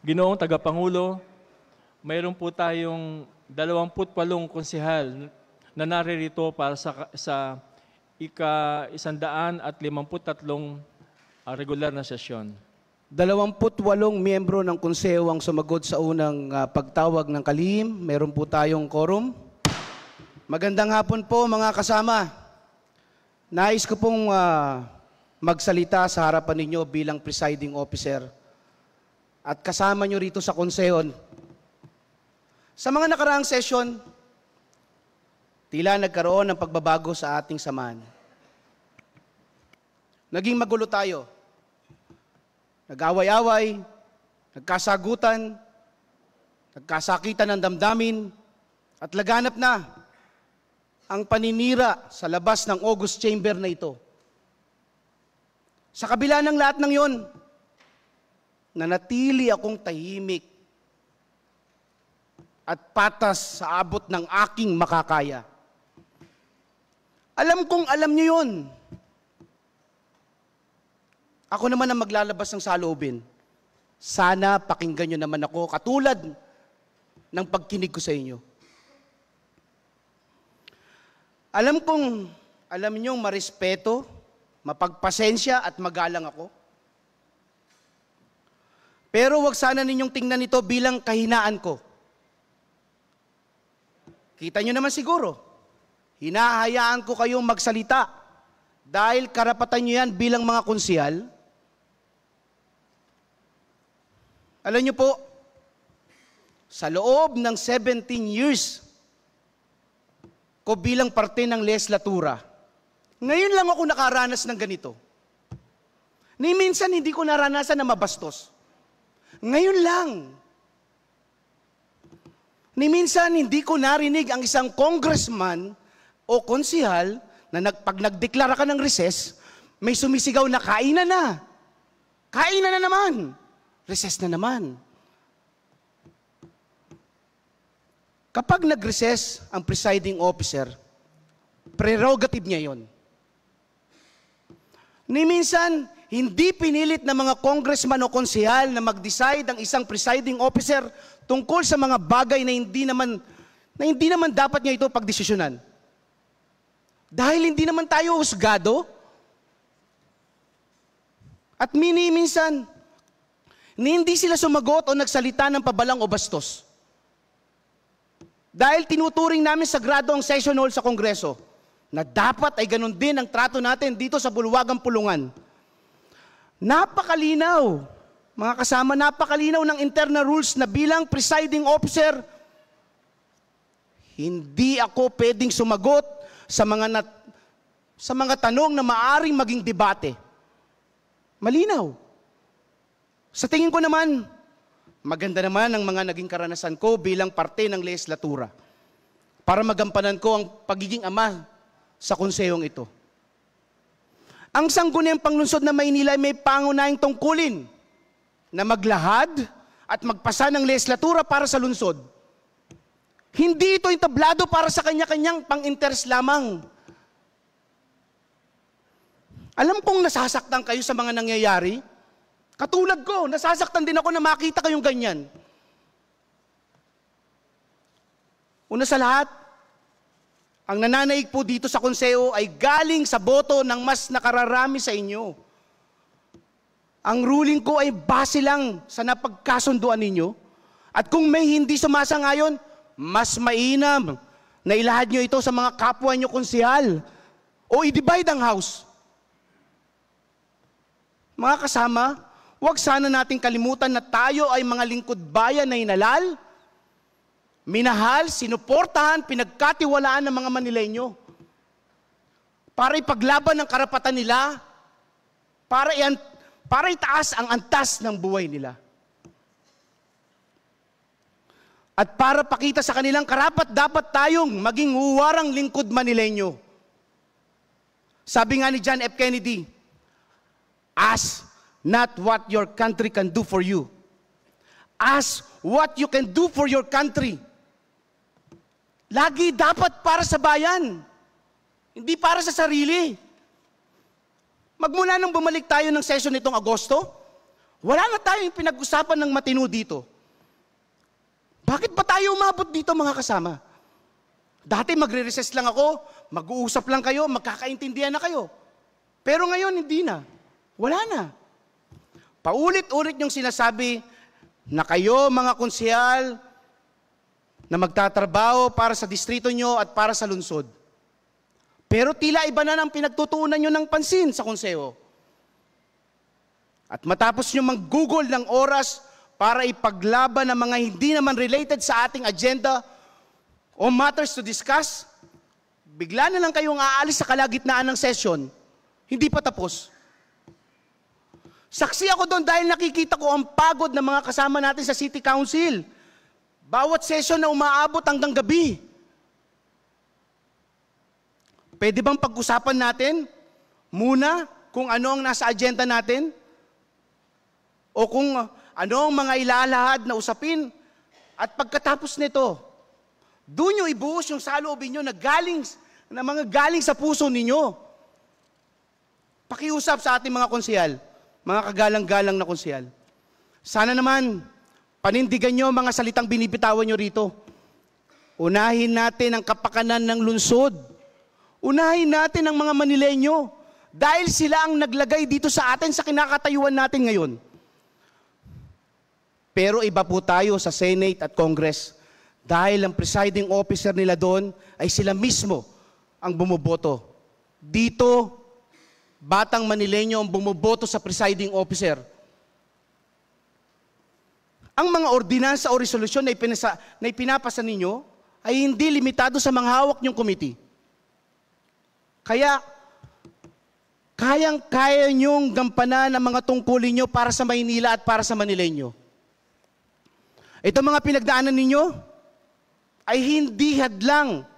Ginoong Tagapangulo, mayroon po tayong 28 konsihal na naririto para sa, sa ika isandaan at 53 uh, ah, regular na sesyon. 28 miyembro ng konseho ang sumagot sa unang uh, pagtawag ng kalihim. Mayroon po tayong quorum. Magandang hapon po mga kasama. Nais ko pong uh, magsalita sa harapan ninyo bilang presiding officer at kasama nyo rito sa konseyon. Sa mga nakaraang sesyon, tila nagkaroon ng pagbabago sa ating samahan. Naging magulo tayo. Nag-away-away, nagkasagutan, nagkasakitan ng damdamin, at laganap na ang paninira sa labas ng August Chamber na ito. Sa kabila ng lahat ng yon, nanatili akong tahimik at patas sa abot ng aking makakaya. Alam kong alam niyo yun. Ako naman ang maglalabas ng salobin. Sana pakinggan niyo naman ako katulad ng pagkinig ko sa inyo. Alam kong alam niyo marespeto, mapagpasensya at magalang ako. Pero wag sana ninyong tingnan ito bilang kahinaan ko. Kita nyo naman siguro, hinahayaan ko kayong magsalita dahil karapatan nyo yan bilang mga konsyal. Alam nyo po, sa loob ng 17 years ko bilang parte ng legislatura, ngayon lang ako nakaranas ng ganito. Ni minsan hindi ko naranasan na mabastos. Ngayon lang. Ni minsan, hindi ko narinig ang isang congressman o konsihal na nag, pag nagdeklara ka ng recess, may sumisigaw na kainan na. Kainan na naman. Recess na naman. Kapag nag-recess ang presiding officer, prerogative niya yon. Ni minsan, hindi pinilit ng mga congressman o konsehal na mag-decide ang isang presiding officer tungkol sa mga bagay na hindi naman na hindi naman dapat niya ito pagdesisyonan. Dahil hindi naman tayo usgado. At mini minsan, hindi sila sumagot o nagsalita ng pabalang o bastos. Dahil tinuturing namin sagrado ang session hall sa Kongreso na dapat ay ganun din ang trato natin dito sa Bulwagang Pulungan. Napakalinaw. Mga kasama, napakalinaw ng internal rules na bilang presiding officer, hindi ako pwedeng sumagot sa mga nat, sa mga tanong na maaring maging debate. Malinaw. Sa tingin ko naman, maganda naman ang mga naging karanasan ko bilang parte ng legislatura para magampanan ko ang pagiging ama sa konseyong ito. Ang sangguniang panglunsod na Maynila ay may pangunahing tungkulin na maglahad at magpasa ng legislatura para sa lunsod. Hindi ito yung tablado para sa kanya-kanyang pang-interest lamang. Alam kong nasasaktan kayo sa mga nangyayari. Katulad ko, nasasaktan din ako na makita kayong ganyan. Una sa lahat, ang nananaig po dito sa konseho ay galing sa boto ng mas nakararami sa inyo. Ang ruling ko ay base lang sa napagkasunduan ninyo. At kung may hindi sumasangayon, mas mainam na ilahad nyo ito sa mga kapwa nyo konsehal o i-divide ang house. Mga kasama, huwag sana nating kalimutan na tayo ay mga lingkod bayan na inalal, minahal, sinuportahan, pinagkatiwalaan ng mga Manilenyo para ipaglaban ng karapatan nila, para, ian, para itaas ang antas ng buhay nila. At para pakita sa kanilang karapat, dapat tayong maging huwarang lingkod Manilenyo. Sabi nga ni John F. Kennedy, Ask not what your country can do for you. Ask what you can do for your country. Lagi dapat para sa bayan, hindi para sa sarili. Magmula nang bumalik tayo ng session nitong Agosto, wala na tayong pinag-usapan ng matino dito. Bakit ba tayo umabot dito mga kasama? Dati magre-recess lang ako, mag-uusap lang kayo, magkakaintindihan na kayo. Pero ngayon, hindi na. Wala na. Paulit-ulit yung sinasabi na kayo, mga konsyal, na magtatrabaho para sa distrito nyo at para sa lungsod. Pero tila iba na ng pinagtutuunan nyo ng pansin sa konseho. At matapos nyo mag-google ng oras para ipaglaban ng mga hindi naman related sa ating agenda o matters to discuss, bigla na lang kayong aalis sa kalagitnaan ng session, hindi pa tapos. Saksi ako doon dahil nakikita ko ang pagod ng mga kasama natin sa City Council bawat session na umaabot hanggang gabi. Pwede bang pag-usapan natin muna kung ano ang nasa agenda natin? O kung uh, ano ang mga ilalahad na usapin? At pagkatapos nito, doon nyo ibuhos yung saloobin nyo na galing, na mga galing sa puso ninyo. Pakiusap sa ating mga konsyal, mga kagalang-galang na konsyal. Sana naman, Panindigan nyo ang mga salitang binibitawan nyo rito. Unahin natin ang kapakanan ng lungsod. Unahin natin ang mga Manilenyo. Dahil sila ang naglagay dito sa atin sa kinakatayuan natin ngayon. Pero iba po tayo sa Senate at Congress dahil ang presiding officer nila doon ay sila mismo ang bumoboto. Dito, batang Manilenyo ang bumoboto sa presiding officer ang mga ordinansa o resolusyon na, ipinasa, na ipinapasa ninyo ay hindi limitado sa mga hawak niyong committee. Kaya, kayang-kaya niyong gampanan ang mga tungkulin niyo para sa Maynila at para sa Manilenyo. Ito mga pinagdaanan ninyo ay hindi hadlang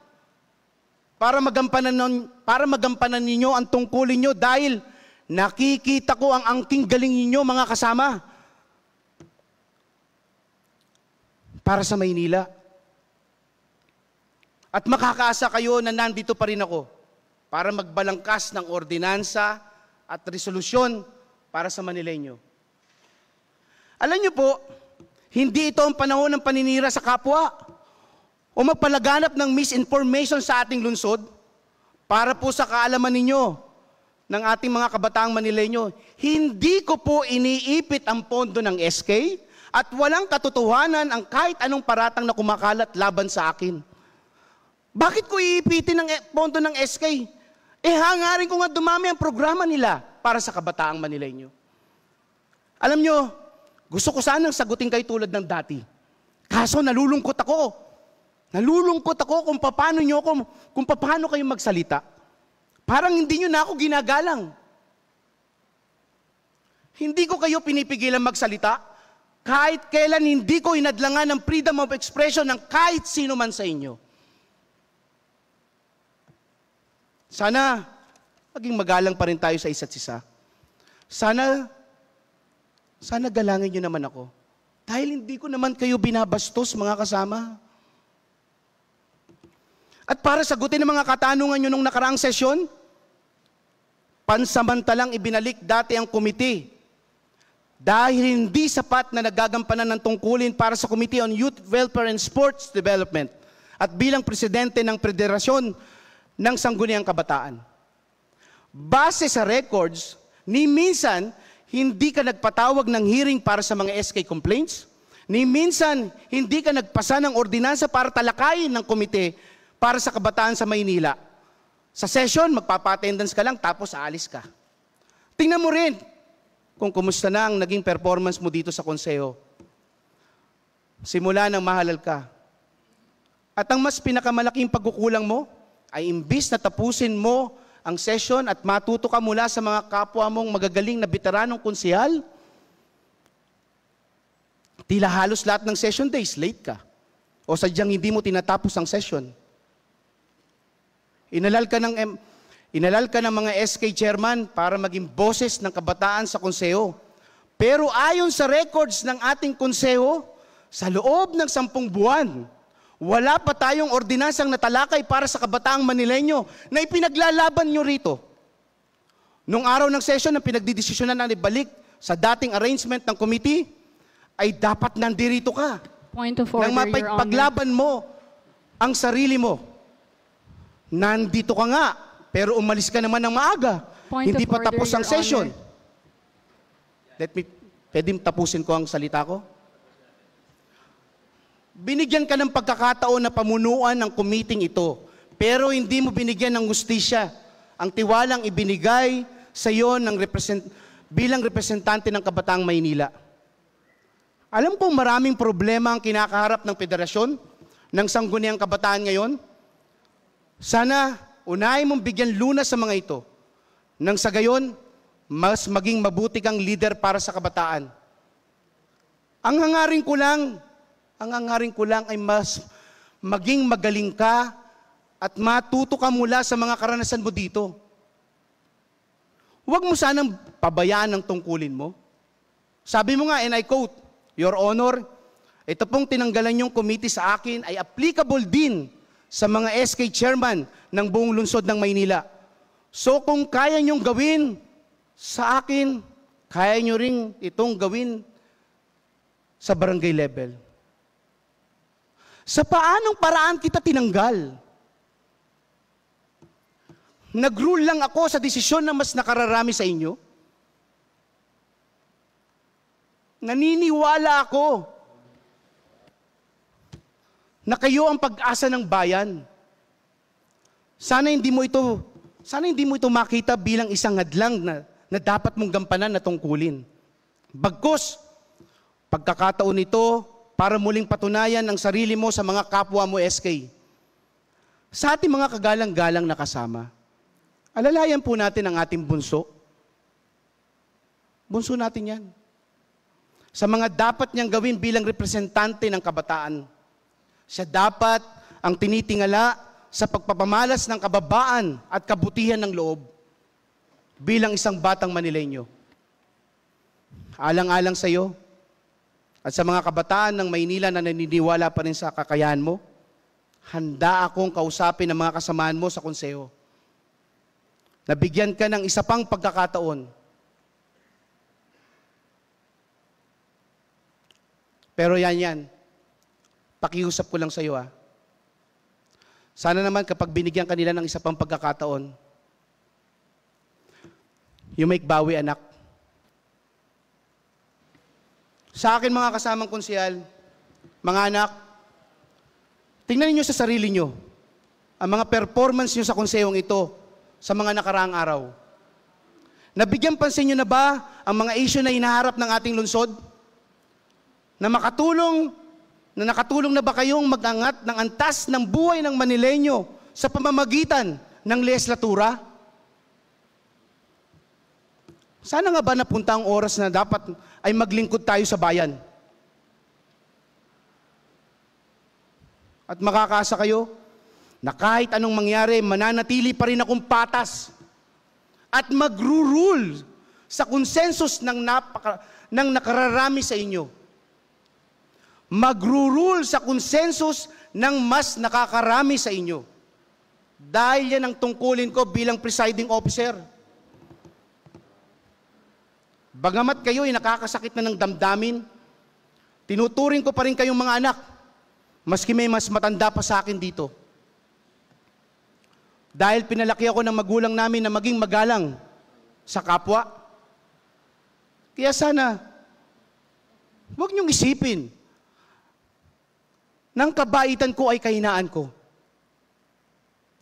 para magampanan, para magampanan ninyo ang tungkulin niyo dahil nakikita ko ang angking galing ninyo mga kasama. para sa Maynila. At makakaasa kayo na nandito pa rin ako para magbalangkas ng ordinansa at resolusyon para sa Manilenyo. Alam niyo po, hindi ito ang panahon ng paninira sa kapwa o magpalaganap ng misinformation sa ating lungsod para po sa kaalaman ninyo ng ating mga kabataang Manilenyo. Hindi ko po iniipit ang pondo ng SK, at walang katotohanan ang kahit anong paratang na kumakalat laban sa akin. Bakit ko iipitin ang e- pondo ng SK? Eh hangarin ko nga dumami ang programa nila para sa kabataang Manilenyo. Alam nyo, gusto ko sanang sagutin kay tulad ng dati. Kaso nalulungkot ako. Nalulungkot ako kung paano nyo, kung, kung paano kayo magsalita. Parang hindi nyo na ako ginagalang. Hindi ko kayo pinipigilan magsalita kahit kailan hindi ko inadlangan ng freedom of expression ng kahit sino man sa inyo. Sana maging magalang pa rin tayo sa isa't isa. Sana, sana galangin nyo naman ako. Dahil hindi ko naman kayo binabastos, mga kasama. At para sagutin ang mga katanungan nyo nung nakaraang sesyon, pansamantalang ibinalik dati ang komite dahil hindi sapat na nagagampanan ng tungkulin para sa Committee on Youth Welfare and Sports Development at bilang presidente ng Federasyon ng Sangguniang Kabataan. Base sa records, ni minsan hindi ka nagpatawag ng hearing para sa mga SK complaints, ni minsan hindi ka nagpasa ng ordinansa para talakayin ng komite para sa kabataan sa Maynila. Sa session, magpapa-attendance ka lang tapos aalis ka. Tingnan mo rin, kung kumusta na ang naging performance mo dito sa konseho. Simula nang mahalal ka. At ang mas pinakamalaking pagkukulang mo ay imbis na tapusin mo ang session at matuto ka mula sa mga kapwa mong magagaling na veteranong konsehal, tila halos lahat ng session days late ka o sadyang hindi mo tinatapos ang session. Inalal ka ng M- Inalal ka ng mga SK chairman para maging boses ng kabataan sa konseho. Pero ayon sa records ng ating konseho, sa loob ng sampung buwan, wala pa tayong ordinansang natalakay para sa kabataang Manilenyo na ipinaglalaban nyo rito. Nung araw ng session ang pinagdidesisyonan na ibalik sa dating arrangement ng committee, ay dapat nandirito ka. Point of order, Nang mapaglaban mo ang sarili mo. Nandito ka nga pero umalis ka naman ng maaga. Point Hindi pa order, tapos ang session. Honor. Let me, pwede tapusin ko ang salita ko? Binigyan ka ng pagkakataon na pamunuan ng kumiting ito, pero hindi mo binigyan ng gustisya. Ang tiwalang ibinigay sa iyo ng represent, bilang representante ng Kabataang Maynila. Alam ko maraming problema ang kinakaharap ng federasyon ng sangguniang kabataan ngayon. Sana unahin mong bigyan luna sa mga ito. Nang sa gayon, mas maging mabuti kang leader para sa kabataan. Ang hangarin ko lang, ang hangarin ko lang ay mas maging magaling ka at matuto ka mula sa mga karanasan mo dito. Huwag mo sanang pabayaan ang tungkulin mo. Sabi mo nga, and I quote, Your Honor, ito pong tinanggalan yung committee sa akin ay applicable din sa mga SK chairman ng buong lungsod ng Maynila. So kung kaya niyong gawin sa akin, kaya niyo ring itong gawin sa barangay level. Sa paanong paraan kita tinanggal? Nagrule lang ako sa desisyon na mas nakararami sa inyo? Naniniwala ako na kayo ang pag-asa ng bayan. Sana hindi mo ito, sana hindi mo ito makita bilang isang hadlang na, na dapat mong gampanan na tungkulin. Bagkus, pagkakataon nito para muling patunayan ang sarili mo sa mga kapwa mo SK. Sa ating mga kagalang-galang na kasama, alalayan po natin ang ating bunso. Bunso natin yan. Sa mga dapat niyang gawin bilang representante ng kabataan, siya dapat ang tinitingala sa pagpapamalas ng kababaan at kabutihan ng loob bilang isang batang Manilenyo. Alang-alang sa iyo at sa mga kabataan ng Maynila na naniniwala pa rin sa kakayahan mo, handa akong kausapin ng mga kasamaan mo sa konseho. Nabigyan ka ng isa pang pagkakataon. Pero yan yan. Pakiusap ko lang sa iyo ah sana naman kapag binigyan kanila ng isa pang pagkakataon, you make bawi anak. Sa akin mga kasamang konsyal, mga anak, tingnan niyo sa sarili niyo ang mga performance niyo sa konseyong ito sa mga nakaraang araw. Nabigyan pansin niyo na ba ang mga issue na hinaharap ng ating lungsod Na makatulong na nakatulong na ba kayong magangat ng antas ng buhay ng Manileño sa pamamagitan ng legislatura? Sana nga ba napunta ang oras na dapat ay maglingkod tayo sa bayan? At makakasa kayo na kahit anong mangyari, mananatili pa rin akong patas at magrurule sa konsensus ng, napaka, ng nakararami sa inyo magrurul sa konsensus ng mas nakakarami sa inyo. Dahil yan ang tungkulin ko bilang presiding officer. Bagamat kayo ay nakakasakit na ng damdamin, tinuturing ko pa rin kayong mga anak, maski may mas matanda pa sa akin dito. Dahil pinalaki ako ng magulang namin na maging magalang sa kapwa. Kaya sana, huwag niyong isipin ng kabaitan ko ay kahinaan ko.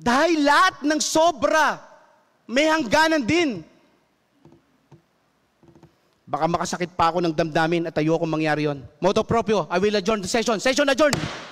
Dahil lahat ng sobra, may hangganan din. Baka makasakit pa ako ng damdamin at ayoko mangyari yon. Moto propio, I will adjourn the session. Session adjourned!